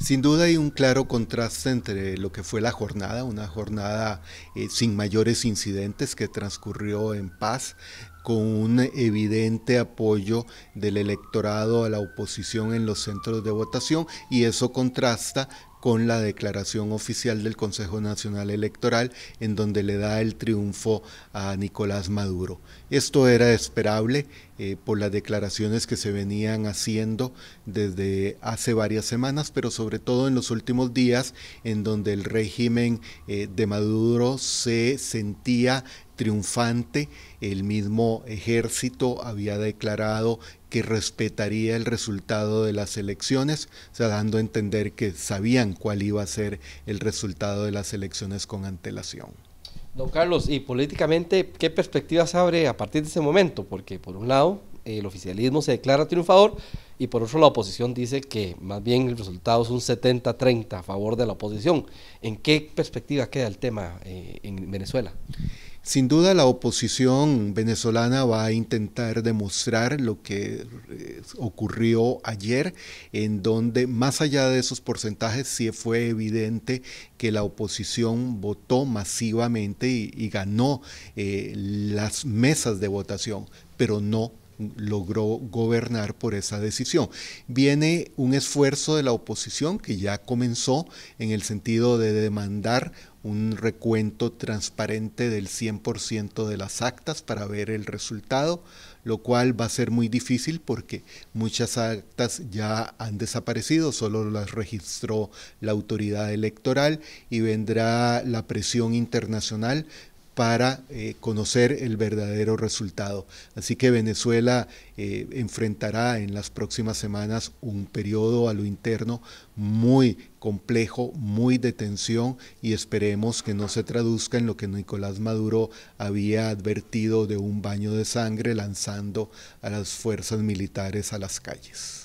Sin duda hay un claro contraste entre lo que fue la jornada, una jornada eh, sin mayores incidentes que transcurrió en paz, con un evidente apoyo del electorado a la oposición en los centros de votación y eso contrasta con la declaración oficial del Consejo Nacional Electoral en donde le da el triunfo a Nicolás Maduro. Esto era esperable eh, por las declaraciones que se venían haciendo desde hace varias semanas, pero sobre todo en los últimos días en donde el régimen eh, de Maduro se sentía triunfante. El mismo ejército había declarado que respetaría el resultado de las elecciones, o sea, dando a entender que sabían cuál iba a ser el resultado de las elecciones con antelación. Don Carlos, y políticamente, ¿qué perspectivas abre a partir de ese momento? Porque por un lado, el oficialismo se declara triunfador y por otro la oposición dice que más bien el resultado es un 70-30 a favor de la oposición. ¿En qué perspectiva queda el tema eh, en Venezuela? Sin duda la oposición venezolana va a intentar demostrar lo que eh, ocurrió ayer, en donde más allá de esos porcentajes sí fue evidente que la oposición votó masivamente y, ganó eh, las mesas de votación, pero no logró gobernar por esa decisión. Viene un esfuerzo de la oposición que ya comenzó en el sentido de demandar un recuento transparente del 100% de las actas para ver el resultado, lo cual va a ser muy difícil porque muchas actas ya han desaparecido, solo las registró la autoridad electoral y vendrá la presión internacional para eh, conocer el verdadero resultado. Así que Venezuela eh, enfrentará en las próximas semanas un periodo a lo interno muy complejo, muy de tensión y esperemos que no se traduzca en lo que Nicolás Maduro había advertido de un baño de sangre lanzando a las fuerzas militares a las calles.